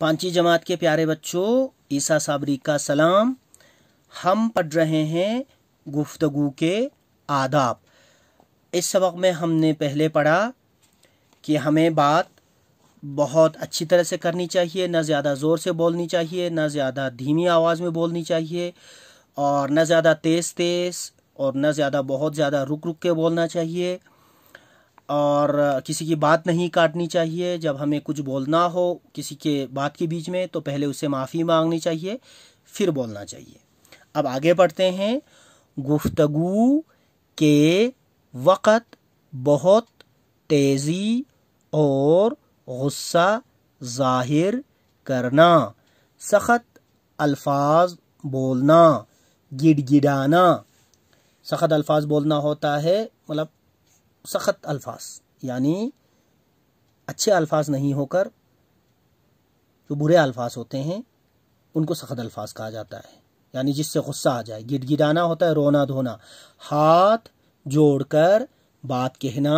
पांची जमात के प्यारे बच्चों ईसा साबरी का सलाम हम पढ़ रहे हैं गुफ्तगु के आदाब इस सबक में हमने पहले पढ़ा कि हमें बात बहुत अच्छी तरह से करनी चाहिए ना ज़्यादा ज़ोर से बोलनी चाहिए ना ज़्यादा धीमी आवाज़ में बोलनी चाहिए और ना ज़्यादा तेज़ तेज़ और ना ज़्यादा बहुत ज़्यादा रुक रुक के बोलना चाहिए और किसी की बात नहीं काटनी चाहिए जब हमें कुछ बोलना हो किसी के बात के बीच में तो पहले उसे माफ़ी मांगनी चाहिए फिर बोलना चाहिए अब आगे बढ़ते हैं गुफ्तगु के वक़्त बहुत तेज़ी और गुस्सा ज़ाहिर करना सख्त अल्फाज बोलना गिड़गिड़ाना सख्त अल्फाज बोलना होता है मतलब सख्त अल्फाज यानी अच्छे अल्फाज नहीं होकर जो बुरे अल्फाज होते हैं उनको सख्त अल्फाज कहा जाता है यानी जिससे गुस्सा आ जाए गिड़गिड़ाना होता है रोना धोना हाथ जोड़कर बात कहना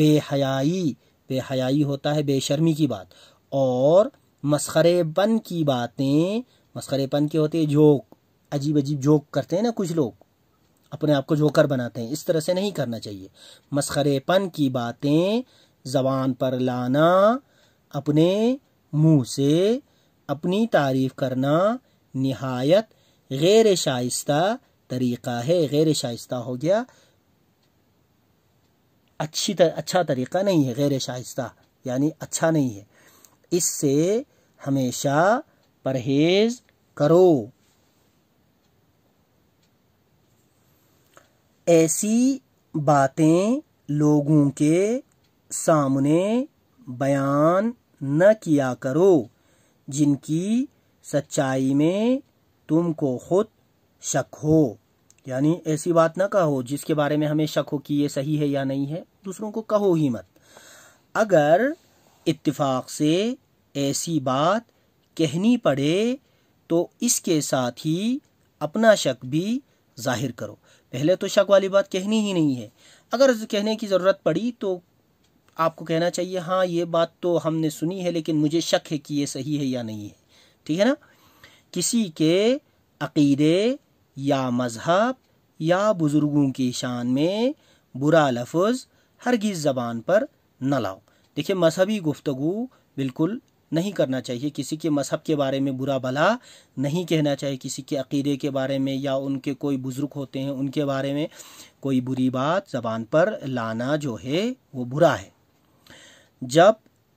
बेहयाई बेहयाई होता है बेशर्मी की बात और मसखरेपन की बातें मसखरेपन की होती है जोक अजीब अजीब जोक करते हैं ना कुछ लोग अपने आप को जोकर बनाते हैं इस तरह से नहीं करना चाहिए मस्खरेपन की बातें जबान पर लाना अपने मुंह से अपनी तारीफ करना नहायत गैर शाइस्ता तरीक़ा है गैर शाइस्ता हो गया अच्छी तर, अच्छा तरीक़ा नहीं है गैर शाइस्ता यानी अच्छा नहीं है इससे हमेशा परहेज़ करो ऐसी बातें लोगों के सामने बयान न किया करो जिनकी सच्चाई में तुमको खुद शक हो यानी ऐसी बात ना कहो जिसके बारे में हमें शक हो कि ये सही है या नहीं है दूसरों को कहो ही मत अगर इत्तिफाक से ऐसी बात कहनी पड़े तो इसके साथ ही अपना शक भी जाहिर करो पहले तो शक वाली बात कहनी ही नहीं है अगर कहने की ज़रूरत पड़ी तो आपको कहना चाहिए हाँ ये बात तो हमने सुनी है लेकिन मुझे शक है कि ये सही है या नहीं है ठीक है ना किसी के अकीदे या मज़हब या बुज़ुर्गों की शान में बुरा लफ्ज़ हरगिज़ ज़बान पर न लाओ देखिए मजहबी गुफ्तु बिल्कुल नहीं करना चाहिए किसी के मज़हब के बारे में बुरा भला नहीं कहना चाहिए किसी के अकीदे के बारे में या उनके कोई बुज़ुर्ग होते हैं उनके बारे में कोई बुरी बात ज़बान पर लाना जो है वो बुरा है जब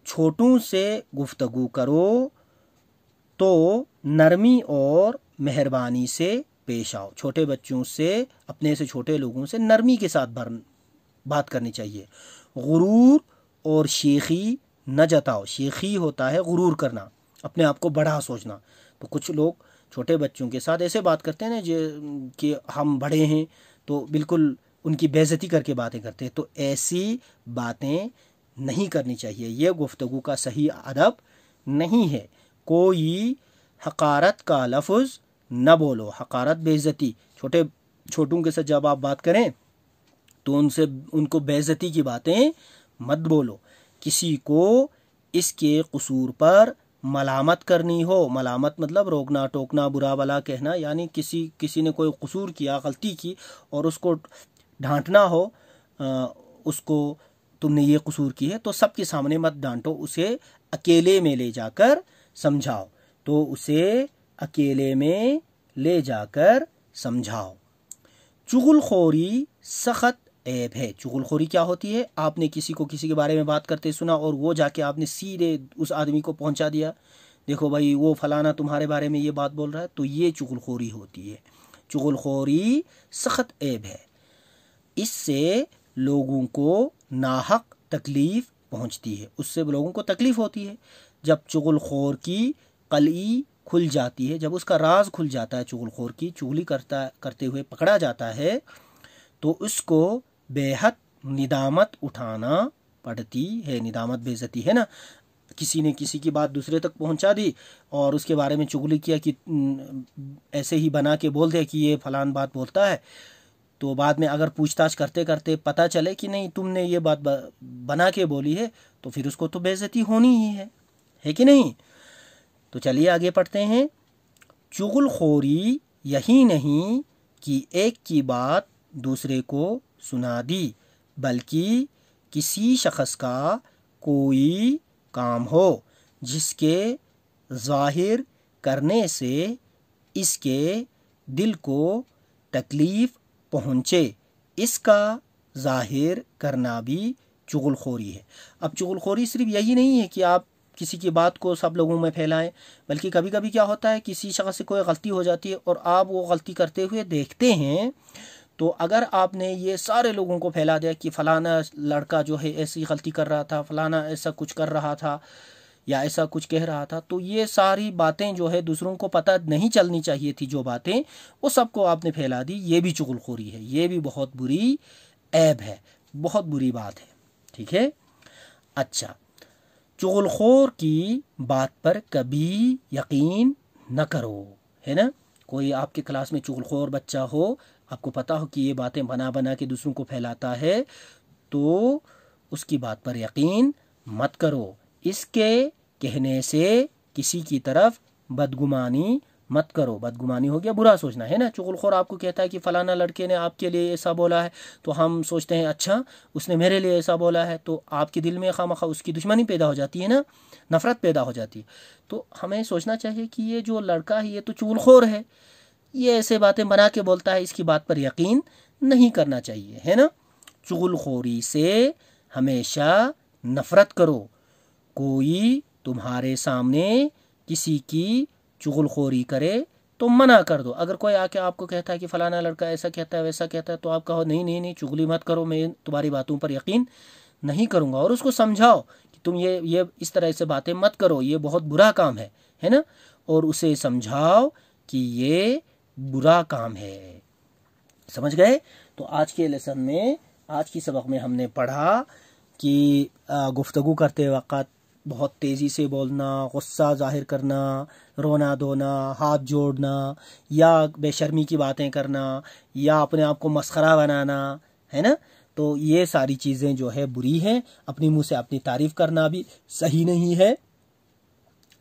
छोटों से गुफ्तगु करो तो नरमी और मेहरबानी से पेश आओ छोटे बच्चों से अपने से छोटे लोगों से नरमी के साथ बात करनी चाहिए गुरूर और शेखी न जताओ शेखी होता है गुरूर करना अपने आप को बड़ा सोचना तो कुछ लोग छोटे बच्चों के साथ ऐसे बात करते हैं ना कि हम बड़े हैं तो बिल्कुल उनकी बेजती करके बातें करते हैं तो ऐसी बातें नहीं करनी चाहिए यह गुफ्तगु का सही अदब नहीं है कोई हकारत का लफ्ज़ न बोलो हकारत बेज़ती छोटे छोटों के साथ जब आप बात करें तो उनसे उनको बेज़ती की बातें मत बोलो किसी को इसके कसूर पर मलामत करनी हो मलामत मतलब रोकना टोकना बुरा भला कहना यानी किसी किसी ने कोई कसूर किया गलती की और उसको डांटना हो आ, उसको तुमने ये कसूर की है तो सबके सामने मत डांटो उसे अकेले में ले जाकर समझाओ तो उसे अकेले में ले जाकर समझाओ चुगलखोरी सख्त ऐप है चुगलखोरी क्या होती है आपने किसी को किसी के बारे में बात करते सुना और वो जाके आपने सीधे उस आदमी को पहुंचा दिया देखो भाई वो फलाना तुम्हारे बारे में ये बात बोल रहा है तो ये चुगलखोरी होती है चुगलखोरी सख्त ऐब है इससे लोगों को नाहक तकलीफ़ पहुंचती है उससे लोगों को तकलीफ़ होती है जब चुगलखोर की कली खुल जाती है जब उसका राज खुल जाता है चुगलखोर की चुगली करता करते हुए पकड़ा जाता है तो उसको बेहद निदामत उठाना पड़ती है निदामत बेजती है ना किसी ने किसी की बात दूसरे तक पहुंचा दी और उसके बारे में चुगली किया कि ऐसे ही बना के बोल दे कि ये फलान बात बोलता है तो बाद में अगर पूछताछ करते करते पता चले कि नहीं तुमने ये बात बना के बोली है तो फिर उसको तो बेजती होनी ही है है कि नहीं तो चलिए आगे पढ़ते हैं चुगलखोरी यही नहीं कि एक की बात दूसरे को सुना दी बल्कि किसी शख्स का कोई काम हो जिसके ज़ाहिर करने से इसके दिल को तकलीफ़ पहुँचे इसका ज़ाहिर करना भी चुगलखोरी है अब चुगलखोरी सिर्फ यही नहीं है कि आप किसी की बात को सब लोगों में फैलाएं बल्कि कभी कभी क्या होता है किसी शख्स से कोई गलती हो जाती है और आप वो गलती करते हुए देखते हैं तो अगर आपने ये सारे लोगों को फैला दिया कि फ़लाना लड़का जो है ऐसी गलती कर रहा था फ़लाना ऐसा कुछ कर रहा था या ऐसा कुछ कह रहा था तो ये सारी बातें जो है दूसरों को पता नहीं चलनी चाहिए थी जो बातें वो सबको आपने फैला दी ये भी चुगलखोरी है ये भी बहुत बुरी ऐब है बहुत बुरी बात है ठीक है अच्छा चुगलखोर की बात पर कभी यकीन न करो है ना कोई आपके क्लास में चुगलखोर बच्चा हो आपको पता हो कि ये बातें बना बना के दूसरों को फैलाता है तो उसकी बात पर यकीन मत करो इसके कहने से किसी की तरफ बदगुमानी मत करो बदगुमानी हो गया बुरा सोचना है ना चुगलखोर आपको कहता है कि फ़लाना लड़के ने आपके लिए ऐसा बोला है तो हम सोचते हैं अच्छा उसने मेरे लिए ऐसा बोला है तो आपके दिल में खाम खा उसकी दुश्मनी पैदा हो जाती है ना नफ़रत पैदा हो जाती है तो हमें सोचना चाहिए कि ये जो लड़का है ये तो चुगलखोर है ये ऐसे बातें बना के बोलता है इसकी बात पर यकीन नहीं करना चाहिए है ना चुगलखोरी से हमेशा नफ़रत करो कोई तुम्हारे सामने किसी की चुगलखोरी करे तो मना कर दो अगर कोई आके आपको कहता है कि फ़लाना लड़का ऐसा कहता है वैसा कहता है तो आप कहो नहीं नहीं नहीं चुगली मत करो मैं तुम्हारी बातों पर यकीन नहीं करूँगा और उसको समझाओ कि तुम ये ये इस तरह से बातें मत करो ये बहुत बुरा काम है है ना और उसे समझाओ कि ये बुरा काम है समझ गए तो आज के लेसन में आज की सबक में हमने पढ़ा कि गुफ्तगु करते वक़्त बहुत तेज़ी से बोलना गुस्सा जाहिर करना रोना धोना हाथ जोड़ना या बेशर्मी की बातें करना या अपने आप को मस्करा बनाना है ना तो ये सारी चीज़ें जो है बुरी हैं अपनी मुंह से अपनी तारीफ़ करना भी सही नहीं है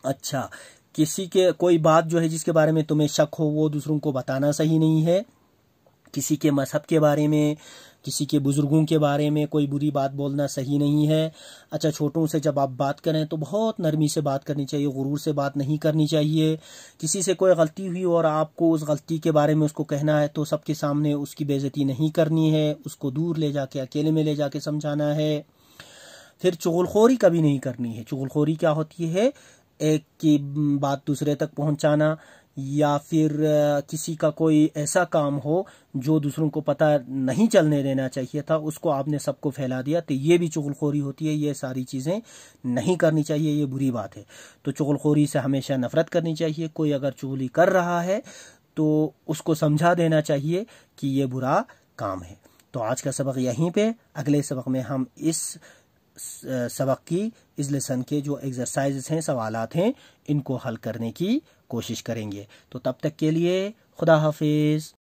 अच्छा किसी के कोई बात जो है जिसके बारे में तुम्हें शक हो वो दूसरों को बताना सही नहीं है किसी के मजहब के बारे में किसी के बुज़ुर्गों के बारे में कोई बुरी बात बोलना सही नहीं है अच्छा छोटों से जब आप बात करें तो बहुत नरमी से बात करनी चाहिए गुरूर से बात नहीं करनी चाहिए किसी से कोई गलती हुई और आपको उस गलती के बारे में उसको कहना है तो सबके सामने उसकी बेज़ती नहीं करनी है उसको दूर ले जाके अकेले में ले जाके समझाना है फिर चुगलखोरी कभी नहीं करनी है चुगलखोरी क्या होती है एक की बात दूसरे तक पहुंचाना या फिर किसी का कोई ऐसा काम हो जो दूसरों को पता नहीं चलने देना चाहिए था उसको आपने सबको फैला दिया तो ये भी चुगलखोरी होती है ये सारी चीज़ें नहीं करनी चाहिए ये बुरी बात है तो चुगलखोरी से हमेशा नफरत करनी चाहिए कोई अगर चुगली कर रहा है तो उसको समझा देना चाहिए कि ये बुरा काम है तो आज का सबक यहीं पे अगले सबक में हम इस सबक की इस लेसन के जो एक्सरसाइज हैं सवालत हैं इनको हल करने की कोशिश करेंगे तो तब तक के लिए खुदा हाफिज़